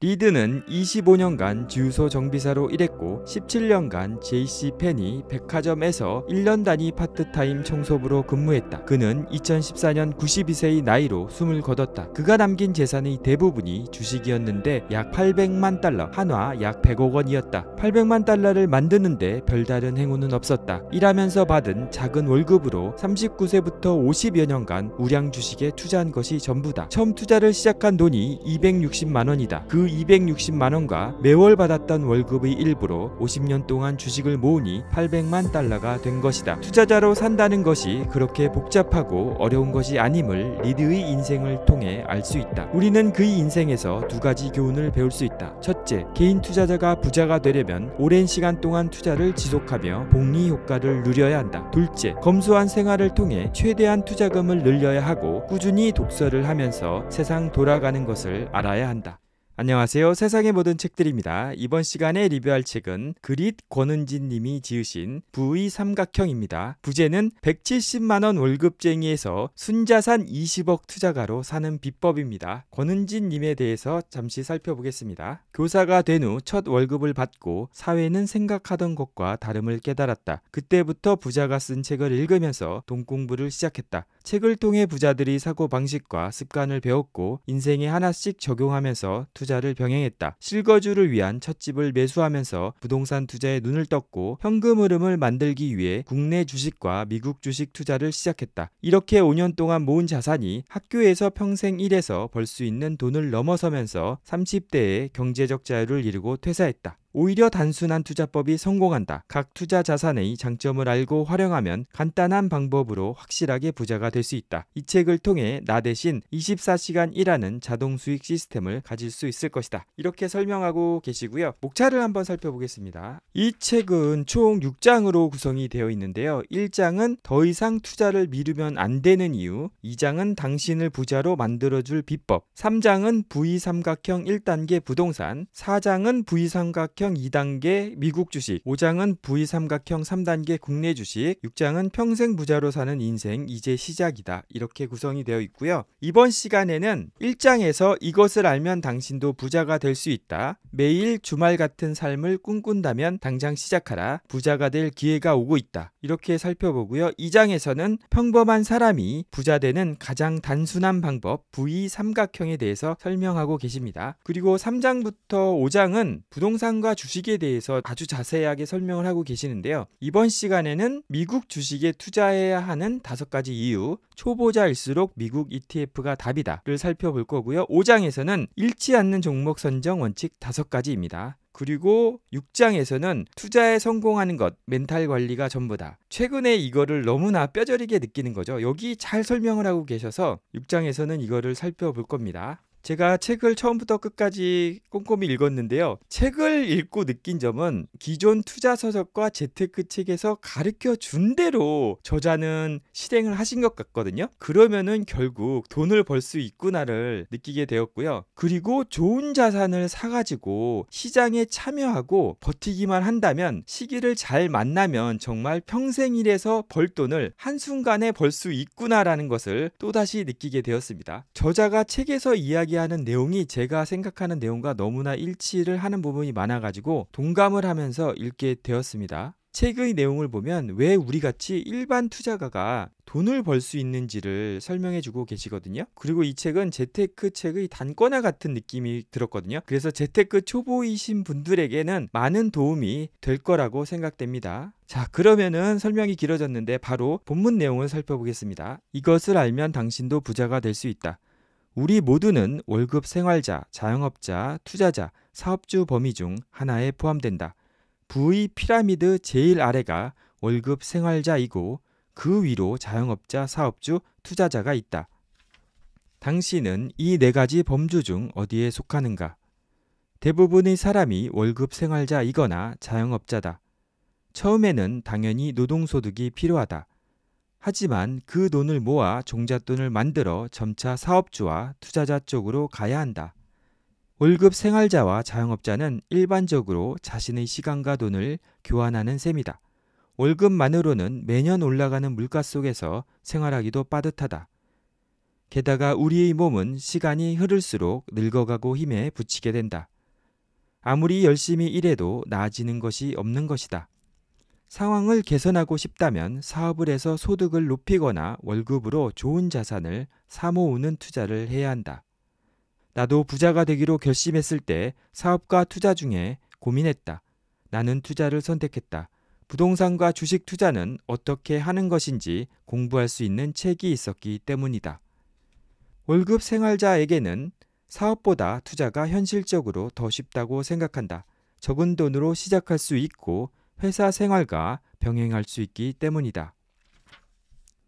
리드는 25년간 주유소 정비사로 일했고 17년간 JC 펜이 백화점에서 1년 단위 파트타임 청소부로 근무했다. 그는 2014년 92세의 나이로 숨을 거뒀다. 그가 남긴 재산의 대부분이 주식이었는데 약 800만 달러, 한화 약 100억 원이었다. 800만 달러를 만드는데 별다른 행운은 없었다. 일하면서 받은 작은 월급으로 39세부터 50여 년간 우량 주식에 투자한 것이 전부다. 처음 투자를 시작한 돈이 260만 원이다. 그 260만 원과 매월 받았던 월급의 일부로 50년 동안 주식을 모으니 800만 달러가 된 것이다. 투자자로 산다는 것이 그렇게 복잡하고 어려운 것이 아님을 리드의 인생을 통해 알 수 있다. 우리는 그의 인생에서 두 가지 교훈을 배울 수 있다. 첫째, 개인 투자자가 부자가 되려면 오랜 시간 동안 투자를 지속하며 복리 효과를 누려야 한다. 둘째, 검소한 생활을 통해 최대한 투자금을 늘려야 하고 꾸준히 독서를 하면서 세상 돌아가는 것을 알아야 한다. 안녕하세요. 세상의 모든 책들입니다. 이번 시간에 리뷰할 책은 그릿 권은진 님이 지으신 부의 삼각형입니다. 부제는 170만 원 월급쟁이에서 순자산 20억 투자가로 사는 비법입니다. 권은진 님에 대해서 잠시 살펴보겠습니다. 교사가 된 후 첫 월급을 받고 사회는 생각하던 것과 다름을 깨달았다. 그때부터 부자가 쓴 책을 읽으면서 돈 공부를 시작했다. 책을 통해 부자들이 사고 방식과 습관을 배웠고 인생에 하나씩 적용하면서 투자 투자를 병행했다. 실거주를 위한 첫 집을 매수하면서 부동산 투자에 눈을 떴고 현금 흐름을 만들기 위해 국내 주식과 미국 주식 투자를 시작했다. 이렇게 5년 동안 모은 자산이 학교에서 평생 일해서 벌 수 있는 돈을 넘어서면서 30대에 경제적 자유를 이루고 퇴사했다. 오히려 단순한 투자법이 성공한다. 각 투자 자산의 장점을 알고 활용하면 간단한 방법으로 확실하게 부자가 될 수 있다. 이 책을 통해 나 대신 24시간 일하는 자동 수익 시스템을 가질 수 있을 것이다. 이렇게 설명하고 계시고요. 목차를 한번 살펴보겠습니다. 이 책은 총 6장으로 구성이 되어 있는데요. 1장은 더 이상 투자를 미루면 안 되는 이유, 2장은 당신을 부자로 만들어줄 비법, 3장은 V 삼각형 1단계 부동산, 4장은 V 삼각형 삼각형 2단계 미국 주식, 5장은 V삼각형 3단계 국내 주식, 6장은 평생 부자로 사는 인생 이제 시작이다. 이렇게 구성이 되어 있고요. 이번 시간에는 1장에서 이것을 알면 당신도 부자가 될 수 있다. 매일 주말 같은 삶을 꿈꾼다면 당장 시작하라. 부자가 될 기회가 오고 있다. 이렇게 살펴보고요. 2장에서는 평범한 사람이 부자 되는 가장 단순한 방법 V 삼각형에 대해서 설명하고 계십니다. 그리고 3장부터 5장은 부동산과 주식에 대해서 아주 자세하게 설명을 하고 계시는데요. 이번 시간에는 미국 주식에 투자해야 하는 다섯 가지 이유, 초보자일수록 미국 ETF가 답이다를 살펴볼 거고요. 5장에서는 잃지 않는 종목 선정 원칙 다섯 가지입니다. 그리고 6장에서는 투자에 성공하는 것, 멘탈 관리가 전부다. 최근에 이거를 너무나 뼈저리게 느끼는 거죠. 여기 잘 설명을 하고 계셔서 6장에서는 이거를 살펴볼 겁니다. 제가 책을 처음부터 끝까지 꼼꼼히 읽었는데요. 책을 읽고 느낀 점은 기존 투자 서적과 재테크 책에서 가르켜 준 대로 저자는 실행을 하신 것 같거든요. 그러면은 결국 돈을 벌 수 있구나를 느끼게 되었고요. 그리고 좋은 자산을 사가지고 시장에 참여하고 버티기만 한다면 시기를 잘 만나면 정말 평생 일해서벌 돈을 한순간에 벌 수 있구나라는 것을 또다시 느끼게 되었습니다. 저자가 책에서 이야기 한 이야기하는 내용이 제가 생각하는 내용과 너무나 일치를 하는 부분이 많아가지고 동감을 하면서 읽게 되었습니다. 책의 내용을 보면 왜 우리같이 일반 투자가가 돈을 벌 수 있는지를 설명해 주고 계시거든요. 그리고 이 책은 재테크 책의 단권화 같은 느낌이 들었거든요. 그래서 재테크 초보이신 분들에게는 많은 도움이 될 거라고 생각됩니다. 자, 그러면은 설명이 길어졌는데 바로 본문 내용을 살펴보겠습니다. 이것을 알면 당신도 부자가 될 수 있다. 우리 모두는 월급 생활자, 자영업자, 투자자, 사업주 범위 중 하나에 포함된다. 부의 피라미드 제일 아래가 월급 생활자이고 그 위로 자영업자, 사업주, 투자자가 있다. 당신은 이 네 가지 범주 중 어디에 속하는가? 대부분의 사람이 월급 생활자이거나 자영업자다. 처음에는 당연히 노동소득이 필요하다. 하지만 그 돈을 모아 종잣돈을 만들어 점차 사업주와 투자자 쪽으로 가야 한다. 월급 생활자와 자영업자는 일반적으로 자신의 시간과 돈을 교환하는 셈이다. 월급만으로는 매년 올라가는 물가 속에서 생활하기도 빠듯하다. 게다가 우리의 몸은 시간이 흐를수록 늙어가고 힘에 부치게 된다. 아무리 열심히 일해도 나아지는 것이 없는 것이다. 상황을 개선하고 싶다면 사업을 해서 소득을 높이거나 월급으로 좋은 자산을 사모으는 투자를 해야 한다. 나도 부자가 되기로 결심했을 때 사업과 투자 중에 고민했다. 나는 투자를 선택했다. 부동산과 주식 투자는 어떻게 하는 것인지 공부할 수 있는 책이 있었기 때문이다. 월급 생활자에게는 사업보다 투자가 현실적으로 더 쉽다고 생각한다. 적은 돈으로 시작할 수 있고 회사 생활과 병행할 수 있기 때문이다.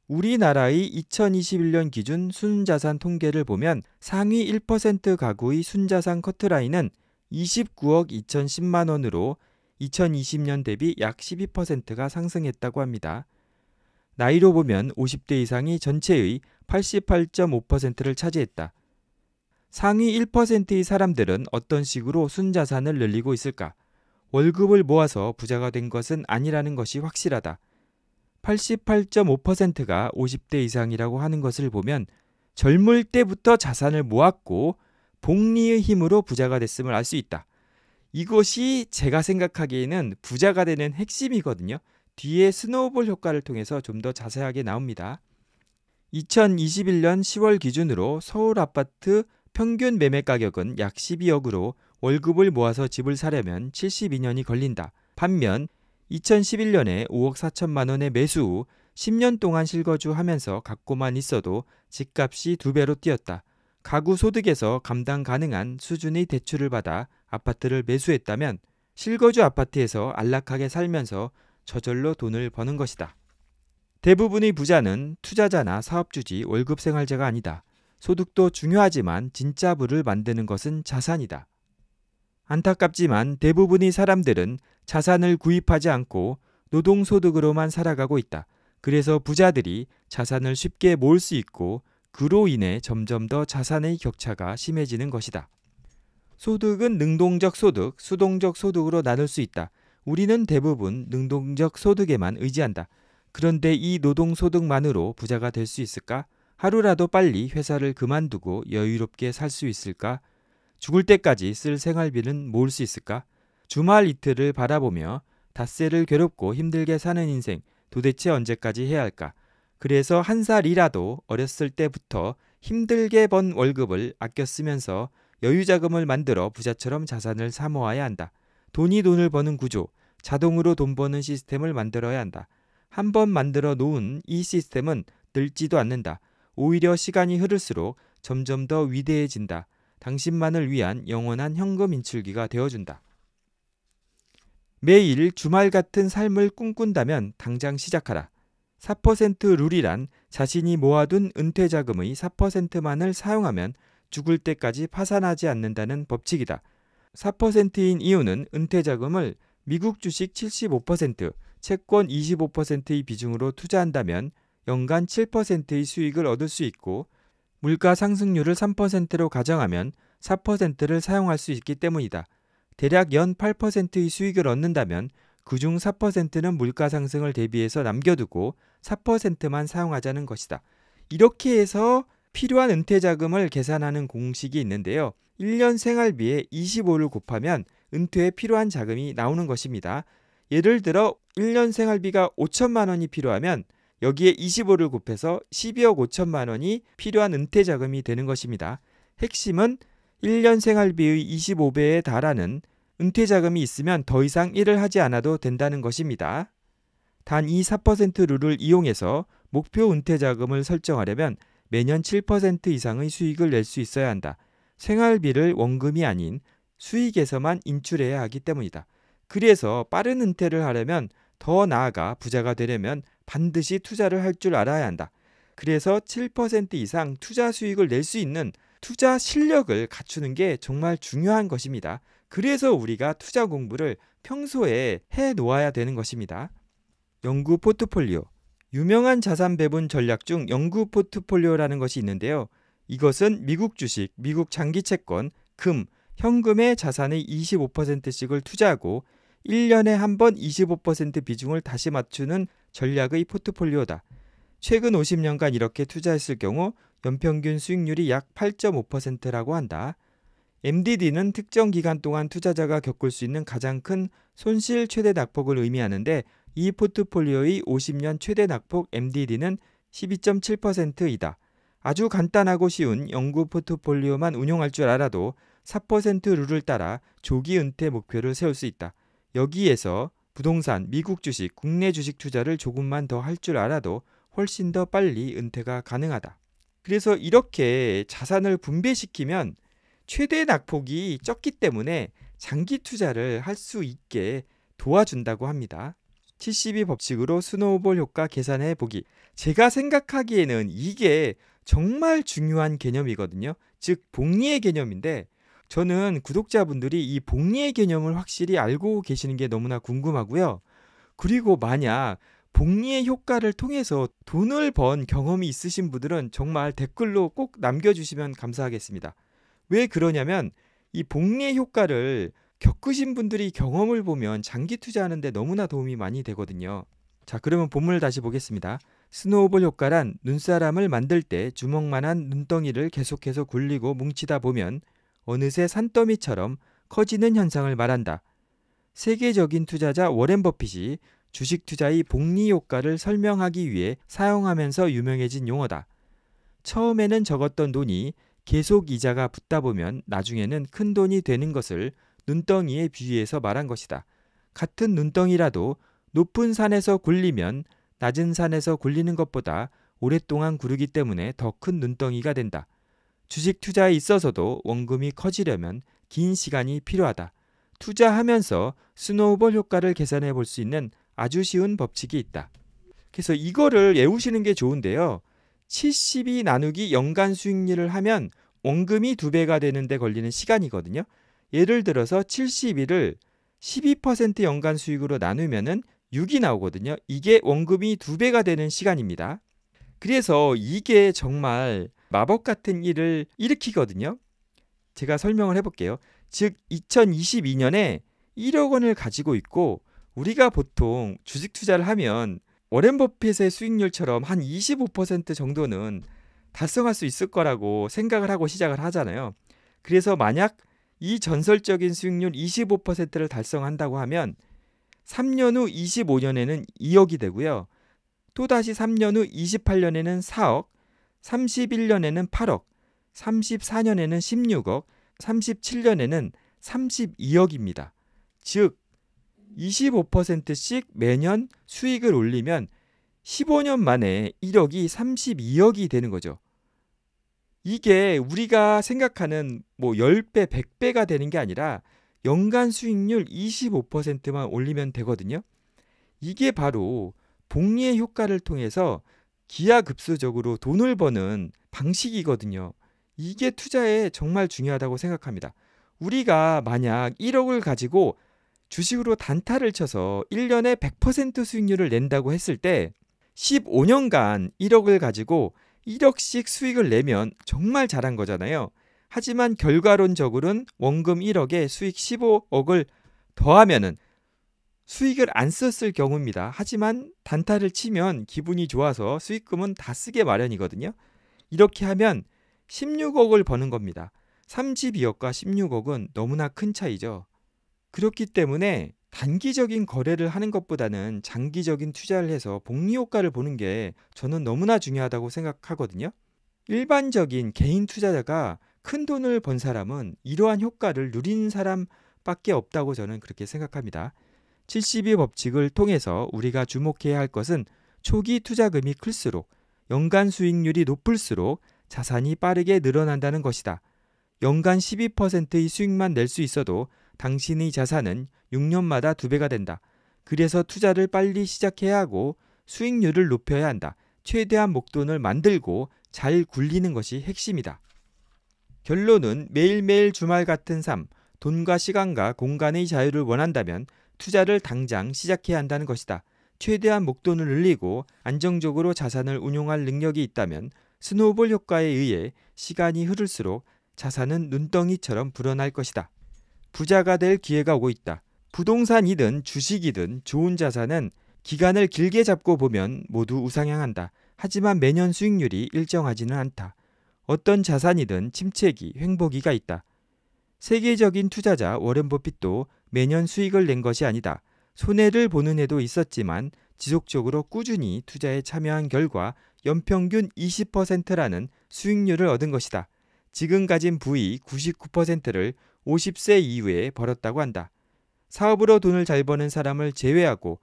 우리나라의 2021년 기준 순자산 통계를 보면 상위 1% 가구의 순자산 커트라인은 29억 2010만 원으로 2020년 대비 약 12%가 상승했다고 합니다. 나이로 보면 50대 이상이 전체의 88.5%를 차지했다. 상위 1%의 사람들은 어떤 식으로 순자산을 늘리고 있을까? 월급을 모아서 부자가 된 것은 아니라는 것이 확실하다. 88.5%가 50대 이상이라고 하는 것을 보면 젊을 때부터 자산을 모았고 복리의 힘으로 부자가 됐음을 알 수 있다. 이것이 제가 생각하기에는 부자가 되는 핵심이거든요. 뒤에 스노우볼 효과를 통해서 좀 더 자세하게 나옵니다. 2021년 10월 기준으로 서울 아파트 평균 매매 가격은 약 12억으로 월급을 모아서 집을 사려면 72년이 걸린다. 반면 2011년에 5억 4천만 원의 매수 후 10년 동안 실거주하면서 갖고만 있어도 집값이 두 배로 뛰었다. 가구 소득에서 감당 가능한 수준의 대출을 받아 아파트를 매수했다면 실거주 아파트에서 안락하게 살면서 저절로 돈을 버는 것이다. 대부분의 부자는 투자자나 사업주지 월급 생활자가 아니다. 소득도 중요하지만 진짜 부를 만드는 것은 자산이다. 안타깝지만 대부분의 사람들은 자산을 구입하지 않고 노동소득으로만 살아가고 있다. 그래서 부자들이 자산을 쉽게 모을 수 있고 그로 인해 점점 더 자산의 격차가 심해지는 것이다. 소득은 능동적 소득, 수동적 소득으로 나눌 수 있다. 우리는 대부분 능동적 소득에만 의지한다. 그런데 이 노동소득만으로 부자가 될 수 있을까? 하루라도 빨리 회사를 그만두고 여유롭게 살 수 있을까? 죽을 때까지 쓸 생활비는 모을 수 있을까? 주말 이틀을 바라보며 닷새를 괴롭고 힘들게 사는 인생 도대체 언제까지 해야 할까? 그래서 한 살이라도 어렸을 때부터 힘들게 번 월급을 아껴 쓰면서 여유 자금을 만들어 부자처럼 자산을 사모아야 한다. 돈이 돈을 버는 구조, 자동으로 돈 버는 시스템을 만들어야 한다. 한번 만들어 놓은 이 시스템은 늘지도 않는다. 오히려 시간이 흐를수록 점점 더 위대해진다. 당신만을 위한 영원한 현금 인출기가 되어준다. 매일 주말 같은 삶을 꿈꾼다면 당장 시작하라. 4% 룰이란 자신이 모아둔 은퇴 자금의 4%만을 사용하면 죽을 때까지 파산하지 않는다는 법칙이다. 4%인 이유는 은퇴 자금을 미국 주식 75%, 채권 25%의 비중으로 투자한다면 연간 7%의 수익을 얻을 수 있고 물가 상승률을 3%로 가정하면 4%를 사용할 수 있기 때문이다. 대략 연 8%의 수익을 얻는다면 그 중 4%는 물가 상승을 대비해서 남겨두고 4%만 사용하자는 것이다. 이렇게 해서 필요한 은퇴 자금을 계산하는 공식이 있는데요. 1년 생활비에 25를 곱하면 은퇴에 필요한 자금이 나오는 것입니다. 예를 들어 1년 생활비가 5천만 원이 필요하면 여기에 25를 곱해서 12억 5천만 원이 필요한 은퇴 자금이 되는 것입니다. 핵심은 1년 생활비의 25배에 달하는 은퇴 자금이 있으면 더 이상 일을 하지 않아도 된다는 것입니다. 단 이 4% 룰을 이용해서 목표 은퇴 자금을 설정하려면 매년 7% 이상의 수익을 낼 수 있어야 한다. 생활비를 원금이 아닌 수익에서만 인출해야 하기 때문이다. 그래서 빠른 은퇴를 하려면 더 나아가 부자가 되려면 반드시 투자를 할 줄 알아야 한다. 그래서 7% 이상 투자 수익을 낼 수 있는 투자 실력을 갖추는 게 정말 중요한 것입니다. 그래서 우리가 투자 공부를 평소에 해 놓아야 되는 것입니다. 연구 포트폴리오. 유명한 자산 배분 전략 중 연구 포트폴리오라는 것이 있는데요. 이것은 미국 주식, 미국 장기 채권, 금, 현금의 자산의 25%씩을 투자하고 1년에 한 번 25% 비중을 다시 맞추는 전략의 포트폴리오다. 최근 50년간 이렇게 투자했을 경우 연평균 수익률이 약 8.5%라고 한다. MDD는 특정 기간 동안 투자자가 겪을 수 있는 가장 큰 손실 최대 낙폭을 의미하는데 이 포트폴리오의 50년 최대 낙폭 MDD는 12.7%이다. 아주 간단하고 쉬운 연구 포트폴리오만 운용할 줄 알아도 4% 룰을 따라 조기 은퇴 목표를 세울 수 있다. 여기에서 부동산, 미국 주식, 국내 주식 투자를 조금만 더 할 줄 알아도 훨씬 더 빨리 은퇴가 가능하다. 그래서 이렇게 자산을 분배시키면 최대 낙폭이 적기 때문에 장기 투자를 할 수 있게 도와준다고 합니다. 72 법칙으로 스노우볼 효과 계산해 보기. 제가 생각하기에는 이게 정말 중요한 개념이거든요. 즉, 복리의 개념인데 저는 구독자분들이 이 복리의 개념을 확실히 알고 계시는 게 너무나 궁금하고요. 그리고 만약 복리의 효과를 통해서 돈을 번 경험이 있으신 분들은 정말 댓글로 꼭 남겨주시면 감사하겠습니다. 왜 그러냐면 이 복리의 효과를 겪으신 분들이 경험을 보면 장기 투자하는데 너무나 도움이 많이 되거든요. 자, 그러면 본문을 다시 보겠습니다. 스노우볼 효과란 눈사람을 만들 때 주먹만한 눈덩이를 계속해서 굴리고 뭉치다 보면 어느새 산더미처럼 커지는 현상을 말한다. 세계적인 투자자 워렌 버핏이 주식 투자의 복리 효과를 설명하기 위해 사용하면서 유명해진 용어다. 처음에는 적었던 돈이 계속 이자가 붙다 보면 나중에는 큰 돈이 되는 것을 눈덩이에 비유해서 말한 것이다. 같은 눈덩이라도 높은 산에서 굴리면 낮은 산에서 굴리는 것보다 오랫동안 구르기 때문에 더 큰 눈덩이가 된다. 주식 투자에 있어서도 원금이 커지려면 긴 시간이 필요하다. 투자하면서 스노우볼 효과를 계산해 볼 수 있는 아주 쉬운 법칙이 있다. 그래서 이거를 외우시는 게 좋은데요. 7 2 나누기 연간 수익률을 하면 원금이 두배가 되는데 걸리는 시간이거든요. 예를 들어서 7 2를12% 연간 수익으로 나누면은 6이 나오거든요. 이게 원금이 두배가 되는 시간입니다. 그래서 이게 정말 마법 같은 일을 일으키거든요. 제가 설명을 해볼게요. 즉 2022년에 1억 원을 가지고 있고 우리가 보통 주식 투자를 하면 워렌 버핏의 수익률처럼 한 25% 정도는 달성할 수 있을 거라고 생각을 하고 시작을 하잖아요. 그래서 만약 이 전설적인 수익률 25%를 달성한다고 하면 3년 후 25년에는 2억이 되고요. 또다시 3년 후 28년에는 4억, 31년에는 8억, 34년에는 16억, 37년에는 32억입니다. 즉 25%씩 매년 수익을 올리면 15년 만에 1억이 32억이 되는 거죠. 이게 우리가 생각하는 뭐 10배, 100배가 되는 게 아니라 연간 수익률 25%만 올리면 되거든요. 이게 바로 복리의 효과를 통해서 기하급수적으로 돈을 버는 방식이거든요. 이게 투자에 정말 중요하다고 생각합니다. 우리가 만약 1억을 가지고 주식으로 단타를 쳐서 1년에 100% 수익률을 낸다고 했을 때 15년간 1억을 가지고 1억씩 수익을 내면 정말 잘한 거잖아요. 하지만 결과론적으로는 원금 1억에 수익 15억을 더하면은 수익을 안 썼을 경우입니다. 하지만 단타를 치면 기분이 좋아서 수익금은 다 쓰게 마련이거든요. 이렇게 하면 16억을 버는 겁니다. 32억과 16억은 너무나 큰 차이죠. 그렇기 때문에 단기적인 거래를 하는 것보다는 장기적인 투자를 해서 복리 효과를 보는 게 저는 너무나 중요하다고 생각하거든요. 일반적인 개인 투자자가 큰 돈을 번 사람은 이러한 효과를 누린 사람밖에 없다고 저는 그렇게 생각합니다. 72 법칙을 통해서 우리가 주목해야 할 것은 초기 투자금이 클수록 연간 수익률이 높을수록 자산이 빠르게 늘어난다는 것이다. 연간 12%의 수익만 낼 수 있어도 당신의 자산은 6년마다 2배가 된다. 그래서 투자를 빨리 시작해야 하고 수익률을 높여야 한다. 최대한 목돈을 만들고 잘 굴리는 것이 핵심이다. 결론은 매일매일 주말 같은 삶, 돈과 시간과 공간의 자유를 원한다면 투자를 당장 시작해야 한다는 것이다. 최대한 목돈을 늘리고 안정적으로 자산을 운용할 능력이 있다면 스노우볼 효과에 의해 시간이 흐를수록 자산은 눈덩이처럼 불어날 것이다. 부자가 될 기회가 오고 있다. 부동산이든 주식이든 좋은 자산은 기간을 길게 잡고 보면 모두 우상향한다. 하지만 매년 수익률이 일정하지는 않다. 어떤 자산이든 침체기, 횡보기가 있다. 세계적인 투자자 워렌 버핏도 매년 수익을 낸 것이 아니다. 손해를 보는 해도 있었지만 지속적으로 꾸준히 투자에 참여한 결과 연평균 20%라는 수익률을 얻은 것이다. 지금 가진 부의 99%를 50세 이후에 벌었다고 한다. 사업으로 돈을 잘 버는 사람을 제외하고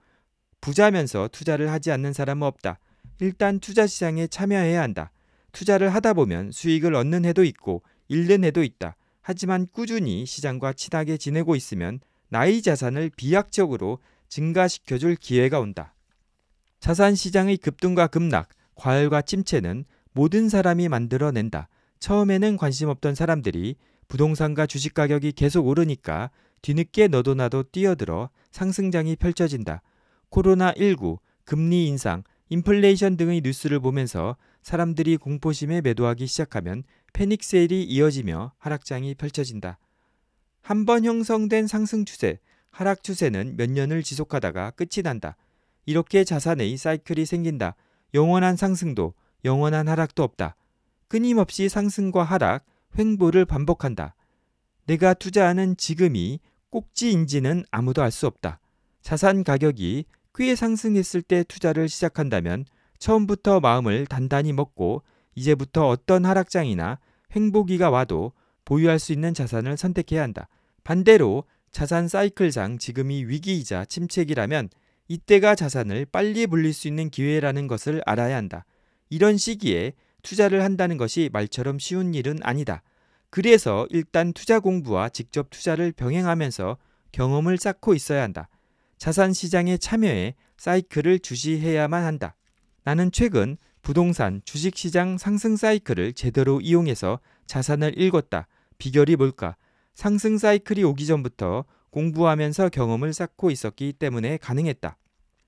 부자면서 투자를 하지 않는 사람은 없다. 일단 투자 시장에 참여해야 한다. 투자를 하다 보면 수익을 얻는 해도 있고 잃는 해도 있다. 하지만 꾸준히 시장과 친하게 지내고 있으면 나의 자산을 비약적으로 증가시켜줄 기회가 온다. 자산 시장의 급등과 급락, 과열과 침체는 모든 사람이 만들어낸다. 처음에는 관심 없던 사람들이 부동산과 주식 가격이 계속 오르니까 뒤늦게 너도나도 뛰어들어 상승장이 펼쳐진다. 코로나19, 금리 인상, 인플레이션 등의 뉴스를 보면서 사람들이 공포심에 매도하기 시작하면 패닉 세일이 이어지며 하락장이 펼쳐진다. 한번 형성된 상승 추세, 하락 추세는 몇 년을 지속하다가 끝이 난다. 이렇게 자산의 사이클이 생긴다. 영원한 상승도 영원한 하락도 없다. 끊임없이 상승과 하락, 횡보를 반복한다. 내가 투자하는 지금이 꼭지인지는 아무도 알 수 없다. 자산 가격이 꽤 상승했을 때 투자를 시작한다면 처음부터 마음을 단단히 먹고 이제부터 어떤 하락장이나 횡보기가 와도 보유할 수 있는 자산을 선택해야 한다. 반대로 자산 사이클장 지금이 위기이자 침체기라면 이때가 자산을 빨리 불릴 수 있는 기회라는 것을 알아야 한다. 이런 시기에 투자를 한다는 것이 말처럼 쉬운 일은 아니다. 그래서 일단 투자 공부와 직접 투자를 병행하면서 경험을 쌓고 있어야 한다. 자산 시장에 참여해 사이클을 주시해야만 한다. 나는 최근 부동산, 주식 시장 상승 사이클을 제대로 이용해서 자산을 읽었다. 비결이 뭘까? 상승 사이클이 오기 전부터 공부하면서 경험을 쌓고 있었기 때문에 가능했다.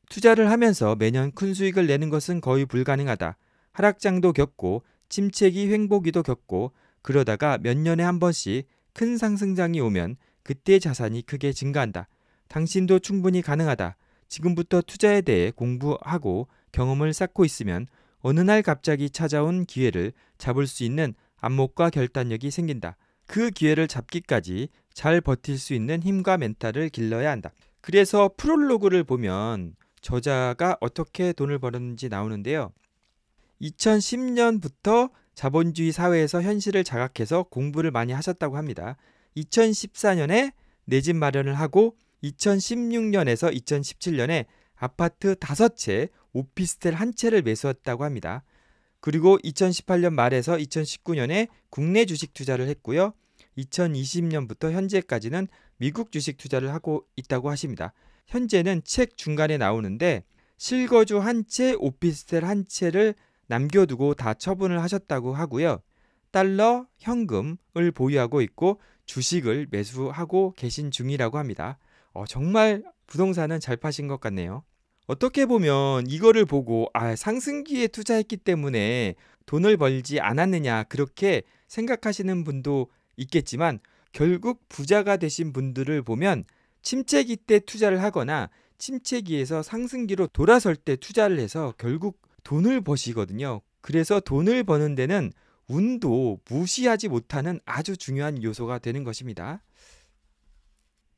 투자를 하면서 매년 큰 수익을 내는 것은 거의 불가능하다. 하락장도 겪고 침체기 횡보기도 겪고 그러다가 몇 년에 한 번씩 큰 상승장이 오면 그때 자산이 크게 증가한다. 당신도 충분히 가능하다. 지금부터 투자에 대해 공부하고 경험을 쌓고 있으면 어느 날 갑자기 찾아온 기회를 잡을 수 있는 안목과 결단력이 생긴다. 그 기회를 잡기까지 잘 버틸 수 있는 힘과 멘탈을 길러야 한다. 그래서 프롤로그를 보면 저자가 어떻게 돈을 벌었는지 나오는데요. 2010년부터 자본주의 사회에서 현실을 자각해서 공부를 많이 하셨다고 합니다. 2014년에 내 집 마련을 하고 2016년에서 2017년에 아파트 5채, 오피스텔 1채를 매수했다고 합니다. 그리고 2018년 말에서 2019년에 국내 주식 투자를 했고요. 2020년부터 현재까지는 미국 주식 투자를 하고 있다고 하십니다. 현재는 책 중간에 나오는데 실거주 한 채, 오피스텔 한 채를 남겨두고 다 처분을 하셨다고 하고요. 달러 현금을 보유하고 있고 주식을 매수하고 계신 중이라고 합니다. 어, 정말 부동산은 잘 파신 것 같네요. 어떻게 보면 이거를 보고 아, 상승기에 투자했기 때문에 돈을 벌지 않았느냐 그렇게 생각하시는 분도 있겠지만 결국 부자가 되신 분들을 보면 침체기 때 투자를 하거나 침체기에서 상승기로 돌아설 때 투자를 해서 결국 돈을 버시거든요. 그래서 돈을 버는 데는 운도 무시하지 못하는 아주 중요한 요소가 되는 것입니다.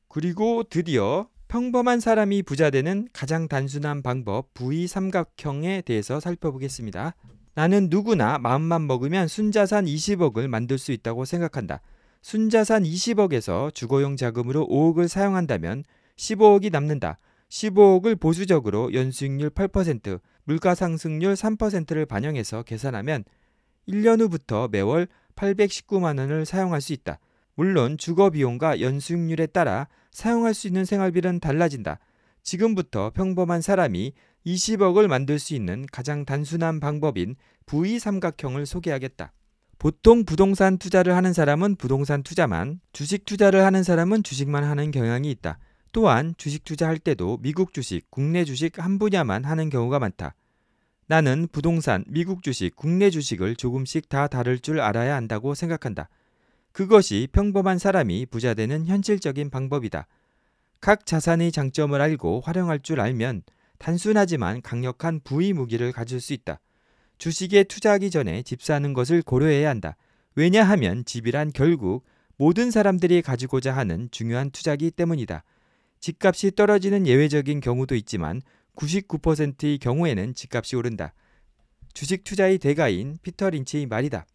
그리고 드디어 평범한 사람이 부자 되는 가장 단순한 방법 부의 삼각형에 대해서 살펴보겠습니다. 나는 누구나 마음만 먹으면 순자산 20억을 만들 수 있다고 생각한다. 순자산 20억에서 주거용 자금으로 5억을 사용한다면 15억이 남는다. 15억을 보수적으로 연수익률 8%, 물가 상승률 3%를 반영해서 계산하면 1년 후부터 매월 819만 원을 사용할 수 있다. 물론 주거 비용과 연수익률에 따라 사용할 수 있는 생활비는 달라진다. 지금부터 평범한 사람이 20억을 만들 수 있는 가장 단순한 방법인 V 삼각형을 소개하겠다. 보통 부동산 투자를 하는 사람은 부동산 투자만, 주식 투자를 하는 사람은 주식만 하는 경향이 있다. 또한 주식 투자할 때도 미국 주식, 국내 주식 한 분야만 하는 경우가 많다. 나는 부동산, 미국 주식, 국내 주식을 조금씩 다다룰줄 알아야 한다고 생각한다. 그것이 평범한 사람이 부자 되는 현실적인 방법이다. 각 자산의 장점을 알고 활용할 줄 알면 단순하지만 강력한 부의 무기를 가질 수 있다. 주식에 투자하기 전에 집 사는 것을 고려해야 한다. 왜냐하면 집이란 결국 모든 사람들이 가지고자 하는 중요한 투자기 때문이다. 집값이 떨어지는 예외적인 경우도 있지만 99%의 경우에는 집값이 오른다. 주식 투자의 대가인 피터 린치의 말이다.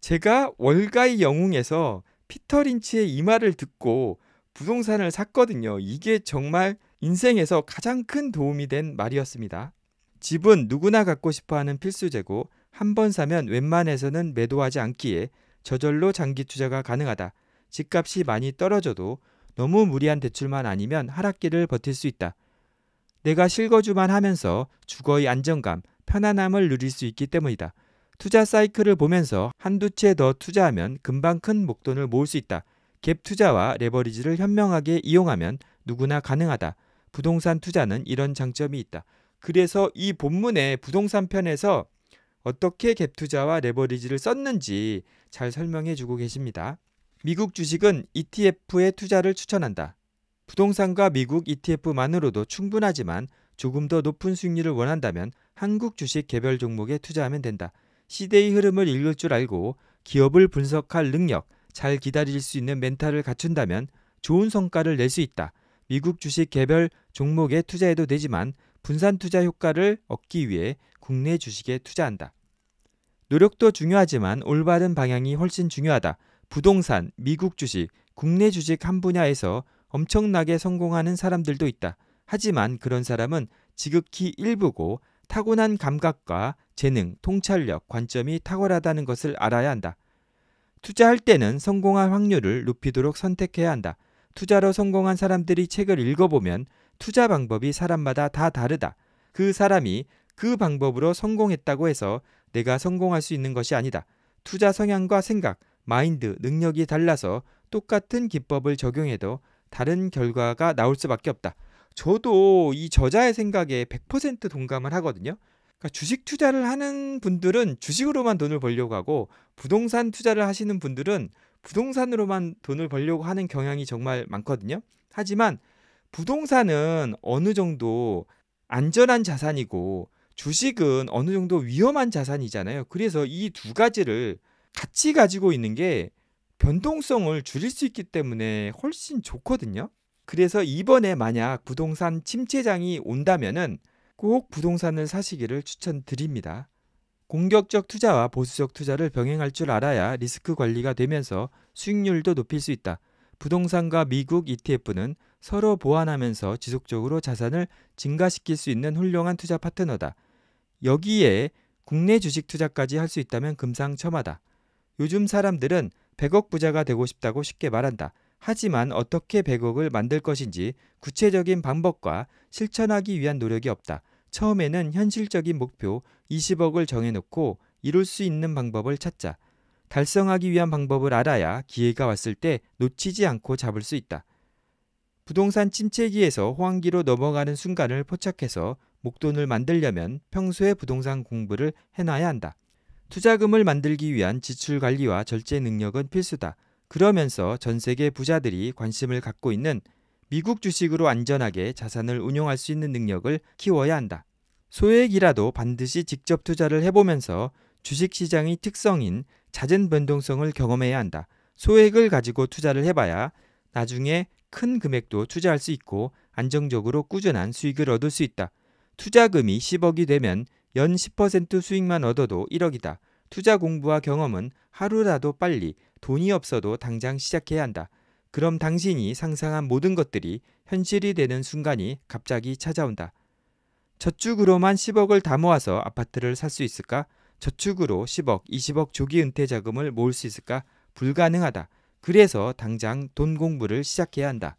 제가 월가의 영웅에서 피터 린치의 이 말을 듣고 부동산을 샀거든요. 이게 정말 인생에서 가장 큰 도움이 된 말이었습니다. 집은 누구나 갖고 싶어 하는 필수재고 한 번 사면 웬만해서는 매도하지 않기에 저절로 장기 투자가 가능하다. 집값이 많이 떨어져도 너무 무리한 대출만 아니면 하락기를 버틸 수 있다. 내가 실거주만 하면서 주거의 안정감, 편안함을 누릴 수 있기 때문이다. 투자 사이클을 보면서 한두 채 더 투자하면 금방 큰 목돈을 모을 수 있다. 갭 투자와 레버리지를 현명하게 이용하면 누구나 가능하다. 부동산 투자는 이런 장점이 있다. 그래서 이 본문의 부동산 편에서 어떻게 갭 투자와 레버리지를 썼는지 잘 설명해 주고 계십니다. 미국 주식은 ETF에 투자를 추천한다. 부동산과 미국 ETF만으로도 충분하지만 조금 더 높은 수익률을 원한다면 한국 주식 개별 종목에 투자하면 된다. 시대의 흐름을 읽을 줄 알고 기업을 분석할 능력, 잘 기다릴 수 있는 멘탈을 갖춘다면 좋은 성과를 낼 수 있다. 미국 주식 개별 종목에 투자해도 되지만 분산 투자 효과를 얻기 위해 국내 주식에 투자한다. 노력도 중요하지만 올바른 방향이 훨씬 중요하다. 부동산, 미국 주식, 국내 주식 한 분야에서 엄청나게 성공하는 사람들도 있다. 하지만 그런 사람은 지극히 일부고 타고난 감각과 재능, 통찰력, 관점이 탁월하다는 것을 알아야 한다. 투자할 때는 성공할 확률을 높이도록 선택해야 한다. 투자로 성공한 사람들이 책을 읽어보면 투자 방법이 사람마다 다 다르다. 그 사람이 그 방법으로 성공했다고 해서 내가 성공할 수 있는 것이 아니다. 투자 성향과 생각, 마인드, 능력이 달라서 똑같은 기법을 적용해도 다른 결과가 나올 수밖에 없다. 저도 이 저자의 생각에 100% 동감을 하거든요. 그러니까 주식 투자를 하는 분들은 주식으로만 돈을 벌려고 하고 부동산 투자를 하시는 분들은 부동산으로만 돈을 벌려고 하는 경향이 정말 많거든요. 하지만 부동산은 어느 정도 안전한 자산이고 주식은 어느 정도 위험한 자산이잖아요. 그래서 이 두 가지를 같이 가지고 있는 게 변동성을 줄일 수 있기 때문에 훨씬 좋거든요. 그래서 이번에 만약 부동산 침체장이 온다면은 꼭 부동산을 사시기를 추천드립니다. 공격적 투자와 보수적 투자를 병행할 줄 알아야 리스크 관리가 되면서 수익률도 높일 수 있다. 부동산과 미국 ETF는 서로 보완하면서 지속적으로 자산을 증가시킬 수 있는 훌륭한 투자 파트너다. 여기에 국내 주식 투자까지 할 수 있다면 금상첨화다. 요즘 사람들은 100억 부자가 되고 싶다고 쉽게 말한다. 하지만 어떻게 100억을 만들 것인지 구체적인 방법과 실천하기 위한 노력이 없다. 처음에는 현실적인 목표 20억을 정해놓고 이룰 수 있는 방법을 찾자. 달성하기 위한 방법을 알아야 기회가 왔을 때 놓치지 않고 잡을 수 있다. 부동산 침체기에서 호황기로 넘어가는 순간을 포착해서 목돈을 만들려면 평소에 부동산 공부를 해놔야 한다. 투자금을 만들기 위한 지출 관리와 절제 능력은 필수다. 그러면서 전 세계 부자들이 관심을 갖고 있는 미국 주식으로 안전하게 자산을 운용할 수 있는 능력을 키워야 한다. 소액이라도 반드시 직접 투자를 해보면서 주식 시장의 특성인 잦은 변동성을 경험해야 한다. 소액을 가지고 투자를 해봐야 나중에 큰 금액도 투자할 수 있고 안정적으로 꾸준한 수익을 얻을 수 있다. 투자금이 10억이 되면 연 10% 수익만 얻어도 1억이다. 투자 공부와 경험은 하루라도 빨리 돈이 없어도 당장 시작해야 한다. 그럼 당신이 상상한 모든 것들이 현실이 되는 순간이 갑자기 찾아온다. 저축으로만 10억을 다 모아서 아파트를 살 수 있을까? 저축으로 10억, 20억 조기 은퇴 자금을 모을 수 있을까? 불가능하다. 그래서 당장 돈 공부를 시작해야 한다.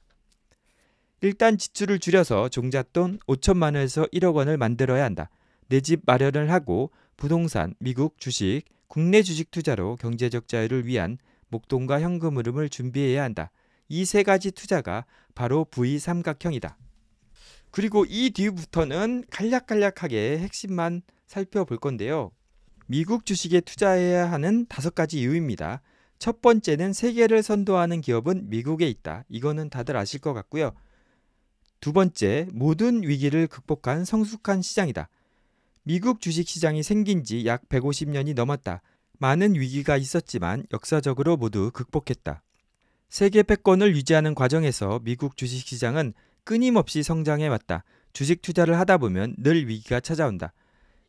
일단 지출을 줄여서 종잣돈 5천만 원에서 1억 원을 만들어야 한다. 내 집 마련을 하고 부동산, 미국 주식, 국내 주식 투자로 경제적 자유를 위한 목돈과 현금 흐름을 준비해야 한다. 이 세 가지 투자가 바로 V 삼각형이다. 그리고 이 뒤부터는 간략간략하게 핵심만 살펴볼 건데요. 미국 주식에 투자해야 하는 다섯 가지 이유입니다. 첫 번째는 세계를 선도하는 기업은 미국에 있다. 이거는 다들 아실 것 같고요. 두 번째, 모든 위기를 극복한 성숙한 시장이다. 미국 주식시장이 생긴 지 약 150년이 넘었다. 많은 위기가 있었지만 역사적으로 모두 극복했다. 세계 패권을 유지하는 과정에서 미국 주식시장은 끊임없이 성장해 왔다. 주식 투자를 하다 보면 늘 위기가 찾아온다.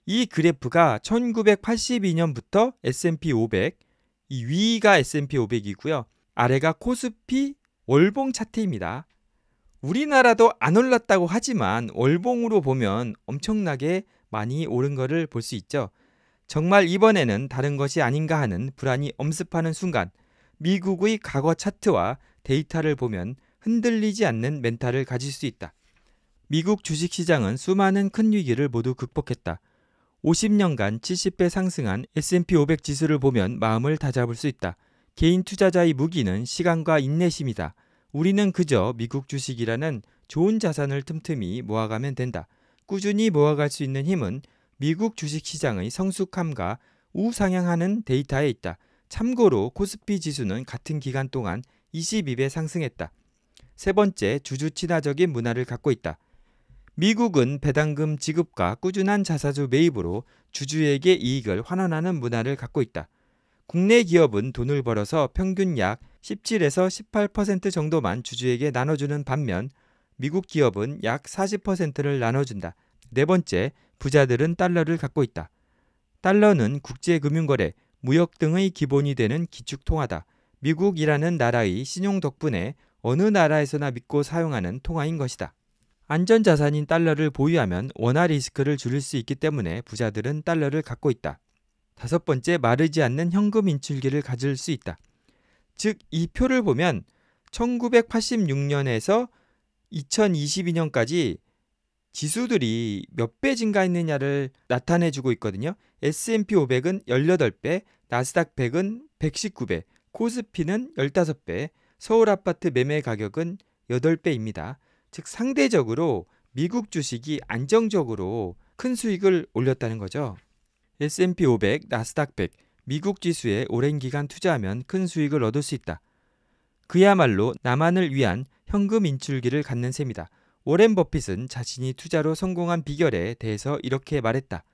이 그래프가 1982년부터 S&P 500, 이 위가 S&P 500이고요. 아래가 코스피 월봉 차트입니다. 우리나라도 안 올랐다고 하지만 월봉으로 보면 엄청나게 많이 오른 것을 볼수 있죠. 정말 이번에는 다른 것이 아닌가 하는 불안이 엄습하는 순간 미국의 과거 차트와 데이터를 보면 흔들리지 않는 멘탈을 가질 수 있다. 미국 주식시장은 수많은 큰 위기를 모두 극복했다. 50년간 70배 상승한 S&P 500 지수를 보면 마음을 다잡을 수 있다. 개인 투자자의 무기는 시간과 인내심이다. 우리는 그저 미국 주식이라는 좋은 자산을 틈틈이 모아가면 된다. 꾸준히 모아갈 수 있는 힘은 미국 주식시장의 성숙함과 우상향하는 데이터에 있다. 참고로 코스피 지수는 같은 기간 동안 22배 상승했다. 세 번째, 주주 친화적인 문화를 갖고 있다. 미국은 배당금 지급과 꾸준한 자사주 매입으로 주주에게 이익을 환원하는 문화를 갖고 있다. 국내 기업은 돈을 벌어서 평균 약 17에서 18% 정도만 주주에게 나눠주는 반면 미국 기업은 약 40%를 나눠준다. 네 번째, 부자들은 달러를 갖고 있다. 달러는 국제금융거래, 무역 등의 기본이 되는 기축통화다. 미국이라는 나라의 신용 덕분에 어느 나라에서나 믿고 사용하는 통화인 것이다. 안전자산인 달러를 보유하면 원화 리스크를 줄일 수 있기 때문에 부자들은 달러를 갖고 있다. 다섯 번째, 마르지 않는 현금 인출기를 가질 수 있다. 즉, 이 표를 보면 1986년에서 2022년까지 지수들이 몇 배 증가했느냐를 나타내주고 있거든요. S&P 500은 18배, 나스닥 100은 119배, 코스피는 15배, 서울 아파트 매매 가격은 8배입니다. 즉 상대적으로 미국 주식이 안정적으로 큰 수익을 올렸다는 거죠. S&P 500, 나스닥 100, 미국 지수에 오랜 기간 투자하면 큰 수익을 얻을 수 있다. 그야말로 나만을 위한 현금 인출기를 갖는 셈이다. 워렌 버핏은 자신이 투자로 성공한 비결에 대해서 이렇게 말했다.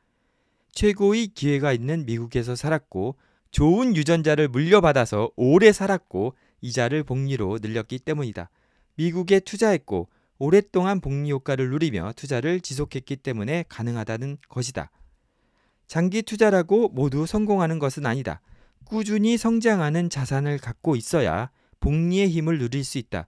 최고의 기회가 있는 미국에서 살았고 좋은 유전자를 물려받아서 오래 살았고 이자를 복리로 늘렸기 때문이다. 미국에 투자했고 오랫동안 복리 효과를 누리며 투자를 지속했기 때문에 가능하다는 것이다. 장기 투자라고 모두 성공하는 것은 아니다. 꾸준히 성장하는 자산을 갖고 있어야 복리의 힘을 누릴 수 있다.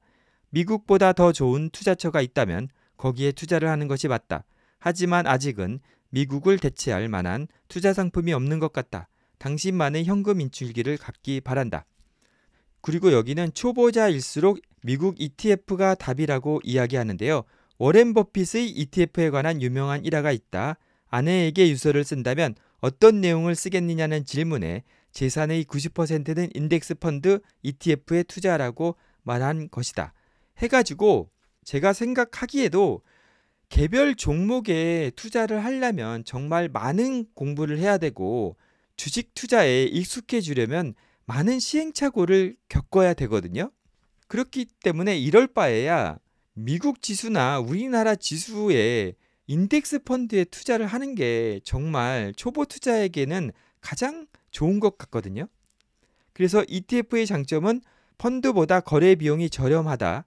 미국보다 더 좋은 투자처가 있다면 거기에 투자를 하는 것이 맞다. 하지만 아직은 미국을 대체할 만한 투자 상품이 없는 것 같다. 당신만의 현금 인출기를 갖기 바란다. 그리고 여기는 초보자일수록 미국 ETF가 답이라고 이야기하는데요. 워렌 버핏의 ETF에 관한 유명한 일화가 있다. 아내에게 유서를 쓴다면 어떤 내용을 쓰겠느냐는 질문에 재산의 90%는 인덱스 펀드 ETF에 투자라고 말한 것이다. 해가지고 제가 생각하기에도 개별 종목에 투자를 하려면 정말 많은 공부를 해야 되고 주식 투자에 익숙해지려면 많은 시행착오를 겪어야 되거든요. 그렇기 때문에 이럴 바에야 미국 지수나 우리나라 지수에 인덱스 펀드에 투자를 하는 게 정말 초보 투자에게는 가장 좋은 것 같거든요. 그래서 ETF의 장점은 펀드보다 거래 비용이 저렴하다.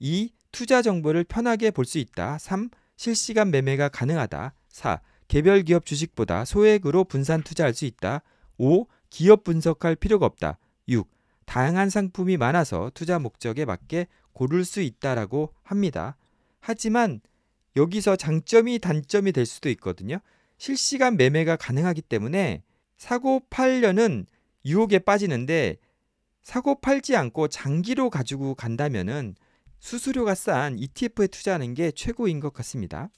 2. 투자 정보를 편하게 볼 수 있다. 3. 실시간 매매가 가능하다. 4. 개별 기업 주식보다 소액으로 분산 투자할 수 있다. 5. 기업 분석할 필요가 없다. 6. 다양한 상품이 많아서 투자 목적에 맞게 고를 수 있다라고 합니다. 하지만 여기서 장점이 단점이 될 수도 있거든요. 실시간 매매가 가능하기 때문에 사고 팔려는 유혹에 빠지는데 사고 팔지 않고 장기로 가지고 간다면은 수수료가 싼 ETF에 투자하는 게 최고인 것 같습니다.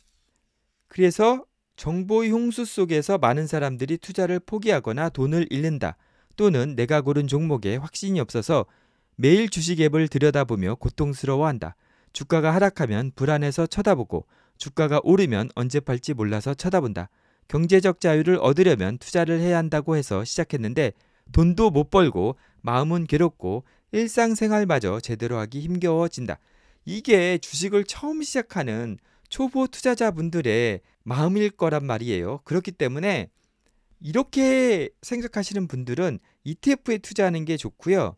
그래서 정보의 홍수 속에서 많은 사람들이 투자를 포기하거나 돈을 잃는다 또는 내가 고른 종목에 확신이 없어서 매일 주식 앱을 들여다보며 고통스러워한다. 주가가 하락하면 불안해서 쳐다보고 주가가 오르면 언제 팔지 몰라서 쳐다본다. 경제적 자유를 얻으려면 투자를 해야 한다고 해서 시작했는데 돈도 못 벌고 마음은 괴롭고 일상생활마저 제대로 하기 힘겨워진다. 이게 주식을 처음 시작하는 초보 투자자분들의 마음일 거란 말이에요. 그렇기 때문에 이렇게 생각하시는 분들은 ETF에 투자하는 게 좋고요.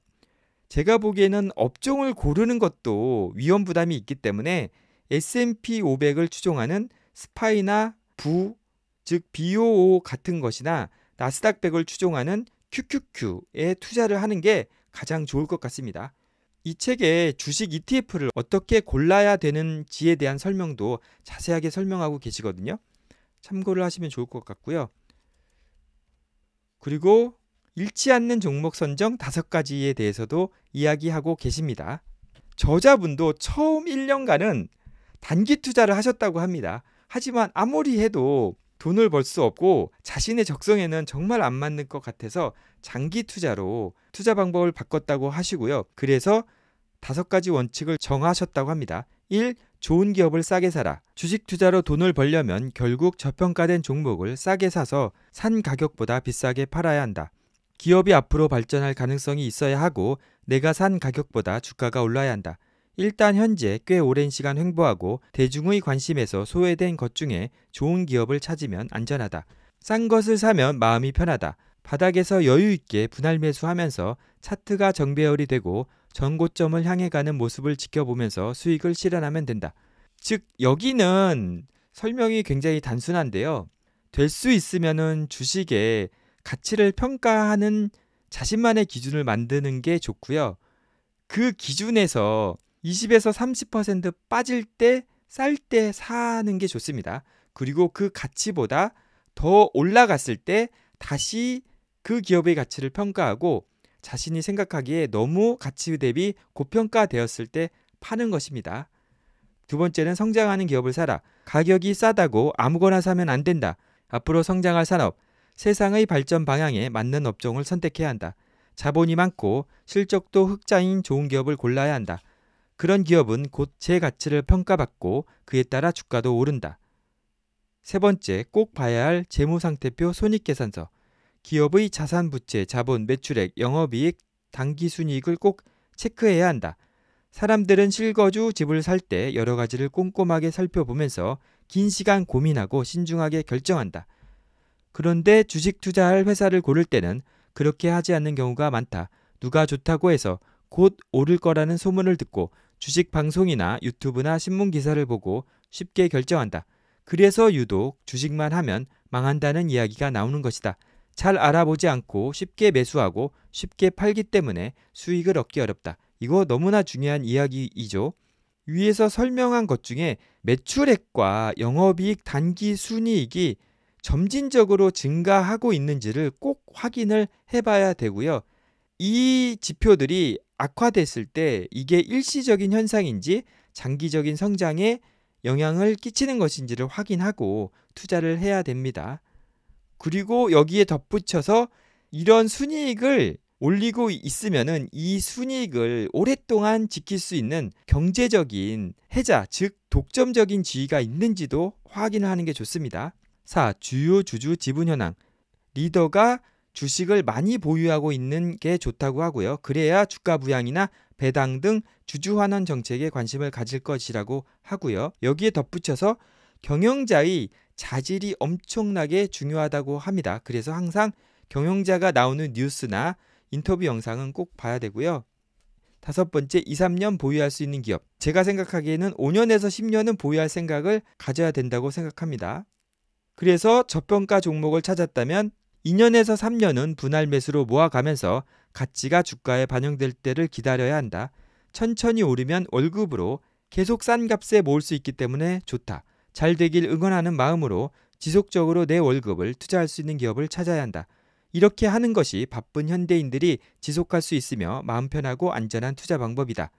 제가 보기에는 업종을 고르는 것도 위험 부담이 있기 때문에 S&P 500을 추종하는 스파이나 부, 즉 BOO 같은 것이나 나스닥 100을 추종하는 QQQ에 투자를 하는 게 가장 좋을 것 같습니다. 이 책에 주식 ETF를 어떻게 골라야 되는지에 대한 설명도 자세하게 설명하고 계시거든요. 참고를 하시면 좋을 것 같고요. 그리고 잃지 않는 종목 선정 다섯 가지에 대해서도 이야기하고 계십니다. 저자분도 처음 1년간은 단기 투자를 하셨다고 합니다. 하지만 아무리 해도 돈을 벌 수 없고 자신의 적성에는 정말 안 맞는 것 같아서 장기 투자로 투자 방법을 바꿨다고 하시고요. 그래서 다섯 가지 원칙을 정하셨다고 합니다. 1. 좋은 기업을 싸게 사라. 주식 투자로 돈을 벌려면 결국 저평가된 종목을 싸게 사서 산 가격보다 비싸게 팔아야 한다. 기업이 앞으로 발전할 가능성이 있어야 하고 내가 산 가격보다 주가가 올라야 한다. 일단 현재 꽤 오랜 시간 횡보하고 대중의 관심에서 소외된 것 중에 좋은 기업을 찾으면 안전하다. 싼 것을 사면 마음이 편하다. 바닥에서 여유 있게 분할 매수하면서 차트가 정배열이 되고 전고점을 향해 가는 모습을 지켜보면서 수익을 실현하면 된다. 즉 여기는 설명이 굉장히 단순한데요. 될 수있으면 주식의 가치를 평가하는 자신만의 기준을 만드는 게 좋고요. 그 기준에서 20에서 30% 빠질 때 쌀 때 사는 게 좋습니다. 그리고 그 가치보다 더 올라갔을 때 다시 그 기업의 가치를 평가하고 자신이 생각하기에 너무 가치 대비 고평가되었을 때 파는 것입니다. 두 번째는 성장하는 기업을 사라. 가격이 싸다고 아무거나 사면 안 된다. 앞으로 성장할 산업, 세상의 발전 방향에 맞는 업종을 선택해야 한다. 자본이 많고 실적도 흑자인 좋은 기업을 골라야 한다. 그런 기업은 곧 제 가치를 평가받고 그에 따라 주가도 오른다. 세 번째, 꼭 봐야 할 재무상태표 손익계산서. 기업의 자산 부채, 자본, 매출액, 영업이익, 당기순이익을 꼭 체크해야 한다. 사람들은 실거주 집을 살 때 여러 가지를 꼼꼼하게 살펴보면서 긴 시간 고민하고 신중하게 결정한다. 그런데 주식 투자할 회사를 고를 때는 그렇게 하지 않는 경우가 많다. 누가 좋다고 해서 곧 오를 거라는 소문을 듣고 주식 방송이나 유튜브나 신문 기사를 보고 쉽게 결정한다. 그래서 유독 주식만 하면 망한다는 이야기가 나오는 것이다. 잘 알아보지 않고 쉽게 매수하고 쉽게 팔기 때문에 수익을 얻기 어렵다. 이거 너무나 중요한 이야기이죠. 위에서 설명한 것 중에 매출액과 영업이익 단기 순이익이 점진적으로 증가하고 있는지를 꼭 확인을 해봐야 되고요. 이 지표들이 악화됐을 때 이게 일시적인 현상인지 장기적인 성장에 영향을 끼치는 것인지를 확인하고 투자를 해야 됩니다. 그리고 여기에 덧붙여서 이런 순이익을 올리고 있으면은 이 순이익을 오랫동안 지킬 수 있는 경제적인 해자, 즉 독점적인 지위가 있는지도 확인을 하는 게 좋습니다. 4. 주요 주주 지분 현황. 리더가 주식을 많이 보유하고 있는 게 좋다고 하고요. 그래야 주가 부양이나 배당 등 주주 환원 정책에 관심을 가질 것이라고 하고요. 여기에 덧붙여서 경영자의 자질이 엄청나게 중요하다고 합니다. 그래서 항상 경영자가 나오는 뉴스나 인터뷰 영상은 꼭 봐야 되고요. 다섯 번째, 2, 3년 보유할 수 있는 기업. 제가 생각하기에는 5년에서 10년은 보유할 생각을 가져야 된다고 생각합니다. 그래서 저평가 종목을 찾았다면 2년에서 3년은 분할 매수로 모아가면서 가치가 주가에 반영될 때를 기다려야 한다. 천천히 오르면 월급으로 계속 싼 값에 모을 수 있기 때문에 좋다. 잘 되길 응원하는 마음으로 지속적으로 내 월급을 투자할 수 있는 기업을 찾아야 한다. 이렇게 하는 것이 바쁜 현대인들이 지속할 수 있으며 마음 편하고 안전한 투자 방법이다.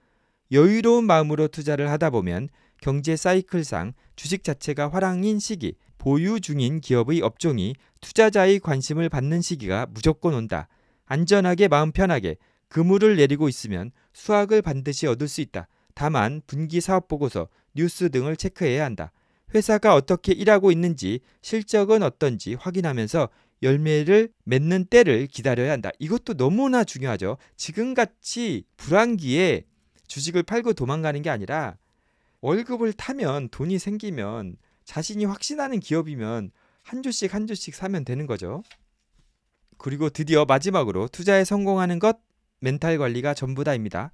여유로운 마음으로 투자를 하다 보면 경제 사이클상 주식 자체가 화랑인 시기, 보유 중인 기업의 업종이 투자자의 관심을 받는 시기가 무조건 온다. 안전하게 마음 편하게 그물을 내리고 있으면 수확을 반드시 얻을 수 있다. 다만 분기 사업 보고서, 뉴스 등을 체크해야 한다. 회사가 어떻게 일하고 있는지 실적은 어떤지 확인하면서 열매를 맺는 때를 기다려야 한다. 이것도 너무나 중요하죠. 지금같이 불황기에 주식을 팔고 도망가는 게 아니라 월급을 타면 돈이 생기면 자신이 확신하는 기업이면 한 주씩 한 주씩 사면 되는 거죠. 그리고 드디어 마지막으로 투자에 성공하는 것 멘탈 관리가 전부다입니다.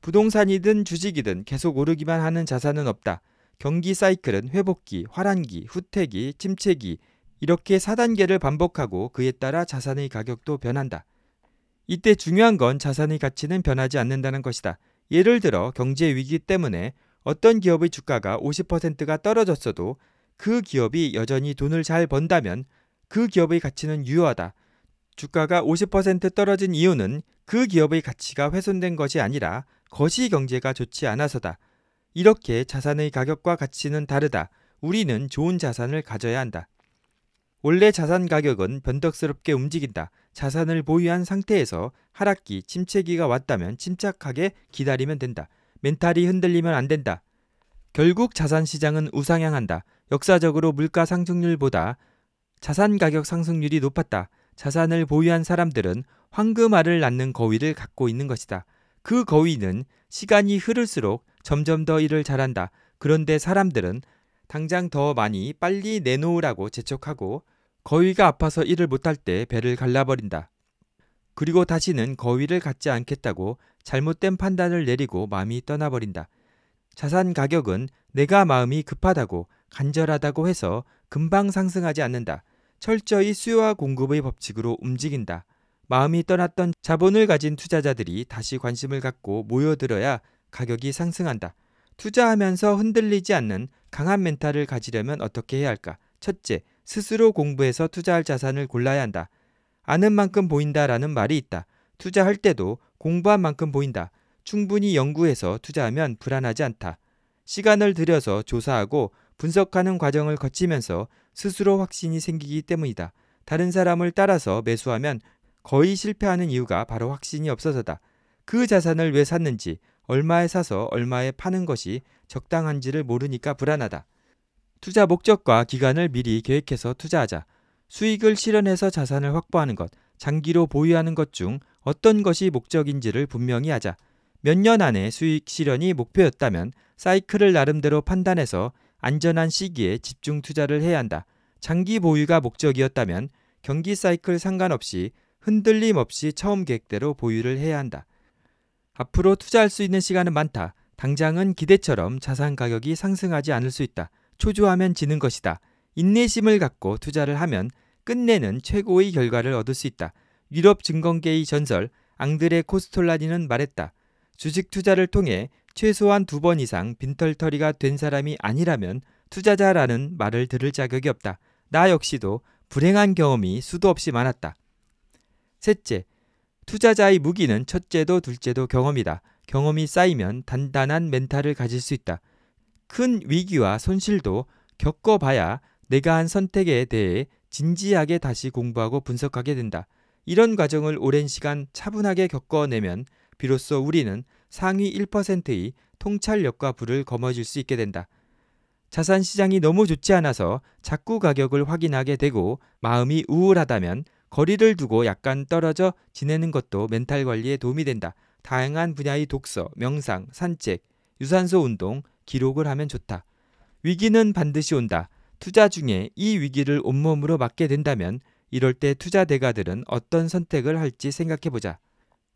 부동산이든 주식이든 계속 오르기만 하는 자산은 없다. 경기 사이클은 회복기, 화란기, 후퇴기, 침체기 이렇게 4단계를 반복하고 그에 따라 자산의 가격도 변한다. 이때 중요한 건 자산의 가치는 변하지 않는다는 것이다. 예를 들어 경제 위기 때문에 어떤 기업의 주가가 50%가 떨어졌어도 그 기업이 여전히 돈을 잘 번다면 그 기업의 가치는 유효하다. 주가가 50% 떨어진 이유는 그 기업의 가치가 훼손된 것이 아니라 거시 경제가 좋지 않아서다. 이렇게 자산의 가격과 가치는 다르다. 우리는 좋은 자산을 가져야 한다. 원래 자산 가격은 변덕스럽게 움직인다. 자산을 보유한 상태에서 하락기, 침체기가 왔다면 침착하게 기다리면 된다. 멘탈이 흔들리면 안 된다. 결국 자산 시장은 우상향한다. 역사적으로 물가 상승률보다 자산 가격 상승률이 높았다. 자산을 보유한 사람들은 황금알을 낳는 거위를 갖고 있는 것이다. 그 거위는 시간이 흐를수록 점점 더 일을 잘한다. 그런데 사람들은 당장 더 많이 빨리 내놓으라고 재촉하고 거위가 아파서 일을 못할 때 배를 갈라버린다. 그리고 다시는 거위를 갖지 않겠다고 잘못된 판단을 내리고 마음이 떠나버린다. 자산 가격은 내가 마음이 급하다고 간절하다고 해서 금방 상승하지 않는다. 철저히 수요와 공급의 법칙으로 움직인다. 마음이 떠났던 자본을 가진 투자자들이 다시 관심을 갖고 모여들어야 가격이 상승한다. 투자하면서 흔들리지 않는 강한 멘탈을 가지려면 어떻게 해야 할까? 첫째, 스스로 공부해서 투자할 자산을 골라야 한다. 아는 만큼 보인다라는 말이 있다. 투자할 때도 공부한 만큼 보인다. 충분히 연구해서 투자하면 불안하지 않다. 시간을 들여서 조사하고 분석하는 과정을 거치면서 스스로 확신이 생기기 때문이다. 다른 사람을 따라서 매수하면 거의 실패하는 이유가 바로 확신이 없어서다. 그 자산을 왜 샀는지, 얼마에 사서 얼마에 파는 것이 적당한지를 모르니까 불안하다. 투자 목적과 기간을 미리 계획해서 투자하자. 수익을 실현해서 자산을 확보하는 것, 장기로 보유하는 것 중 어떤 것이 목적인지를 분명히 하자. 몇 년 안에 수익 실현이 목표였다면 사이클을 나름대로 판단해서 안전한 시기에 집중 투자를 해야 한다. 장기 보유가 목적이었다면 경기 사이클 상관없이 흔들림 없이 처음 계획대로 보유를 해야 한다. 앞으로 투자할 수 있는 시간은 많다. 당장은 기대처럼 자산 가격이 상승하지 않을 수 있다. 초조하면 지는 것이다. 인내심을 갖고 투자를 하면 끝내는 최고의 결과를 얻을 수 있다. 유럽 증권계의 전설 앙드레 코스톨라니는 말했다. 주식 투자를 통해 최소한 두 번 이상 빈털터리가 된 사람이 아니라면 투자자라는 말을 들을 자격이 없다. 나 역시도 불행한 경험이 수도 없이 많았다. 셋째, 투자자의 무기는 첫째도 둘째도 경험이다. 경험이 쌓이면 단단한 멘탈을 가질 수 있다. 큰 위기와 손실도 겪어봐야 내가 한 선택에 대해 진지하게 다시 공부하고 분석하게 된다. 이런 과정을 오랜 시간 차분하게 겪어내면 비로소 우리는 상위 1%의 통찰력과 부를 거머쥘 수 있게 된다. 자산 시장이 너무 좋지 않아서 자꾸 가격을 확인하게 되고 마음이 우울하다면 거리를 두고 약간 떨어져 지내는 것도 멘탈 관리에 도움이 된다. 다양한 분야의 독서, 명상, 산책, 유산소 운동, 기록을 하면 좋다. 위기는 반드시 온다. 투자 중에 이 위기를 온몸으로 맞게 된다면 이럴 때 투자 대가들은 어떤 선택을 할지 생각해 보자.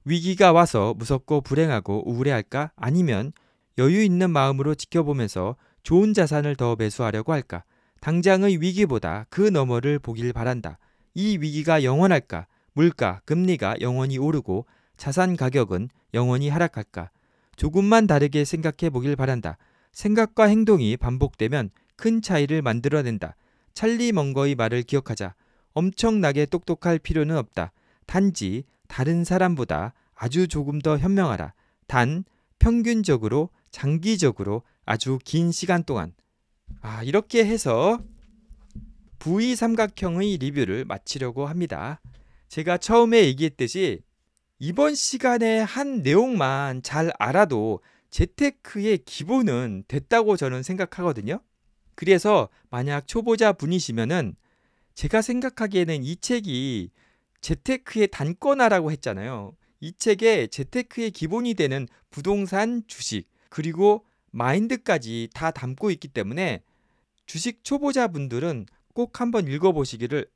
위기가 와서 무섭고 불행하고 우울해할까? 아니면 여유 있는 마음으로 지켜보면서 좋은 자산을 더 매수하려고 할까? 당장의 위기보다 그 너머를 보길 바란다. 이 위기가 영원할까? 물가, 금리가 영원히 오르고 자산 가격은 영원히 하락할까? 조금만 다르게 생각해 보길 바란다. 생각과 행동이 반복되면 큰 차이를 만들어낸다. 찰리 먼거의 말을 기억하자. 엄청나게 똑똑할 필요는 없다. 단지 다른 사람보다 아주 조금 더 현명하라. 단 평균적으로 장기적으로 아주 긴 시간 동안 아 이렇게 해서 V 삼각형의 리뷰를 마치려고 합니다. 제가 처음에 얘기했듯이 이번 시간에 한 내용만 잘 알아도 재테크의 기본은 됐다고 저는 생각하거든요. 그래서 만약 초보자 분이시면은 제가 생각하기에는 이 책이 재테크의 단권화라고 했잖아요. 이 책에 재테크의 기본이 되는 부동산, 주식, 그리고 마인드까지 다 담고 있기 때문에 주식 초보자분들은 꼭 한번 읽어보시기를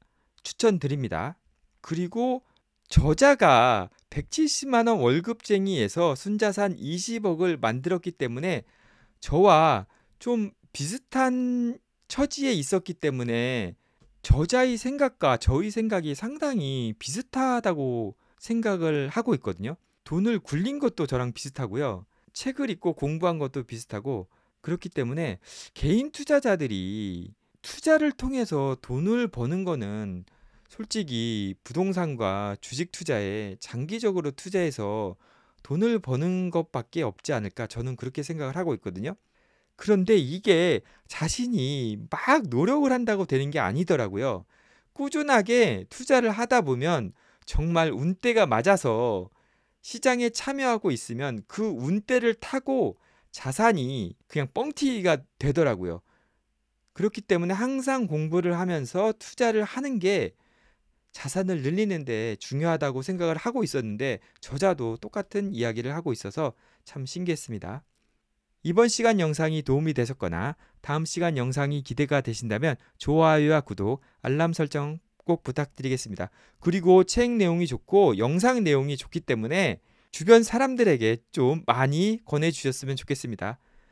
추천드립니다. 그리고 저자가 170만 원 월급쟁이에서 순자산 20억을 만들었기 때문에 저와 좀 비슷한 처지에 있었기 때문에 저자의 생각과 저의 생각이 상당히 비슷하다고 생각을 하고 있거든요. 돈을 굴린 것도 저랑 비슷하고요. 책을 읽고 공부한 것도 비슷하고 그렇기 때문에 개인 투자자들이 투자를 통해서 돈을 버는 거는 솔직히 부동산과 주식 투자에 장기적으로 투자해서 돈을 버는 것밖에 없지 않을까 저는 그렇게 생각을 하고 있거든요. 그런데 이게 자신이 막 노력을 한다고 되는 게 아니더라고요. 꾸준하게 투자를 하다 보면 정말 운대가 맞아서 시장에 참여하고 있으면 그운대를 타고 자산이 그냥 뻥튀기가 되더라고요. 그렇기 때문에 항상 공부를 하면서 투자를 하는 게 자산을 늘리는데 중요하다고 생각을 하고 있었는데 저자도 똑같은 이야기를 하고 있어서 참 신기했습니다. 이번 시간 영상이 도움이 되셨거나 다음 시간 영상이 기대가 되신다면 좋아요와 구독, 알람 설정 꼭 부탁드리겠습니다. 그리고 책 내용이 좋고 영상 내용이 좋기 때문에 주변 사람들에게 좀 많이 권해주셨으면 좋겠습니다.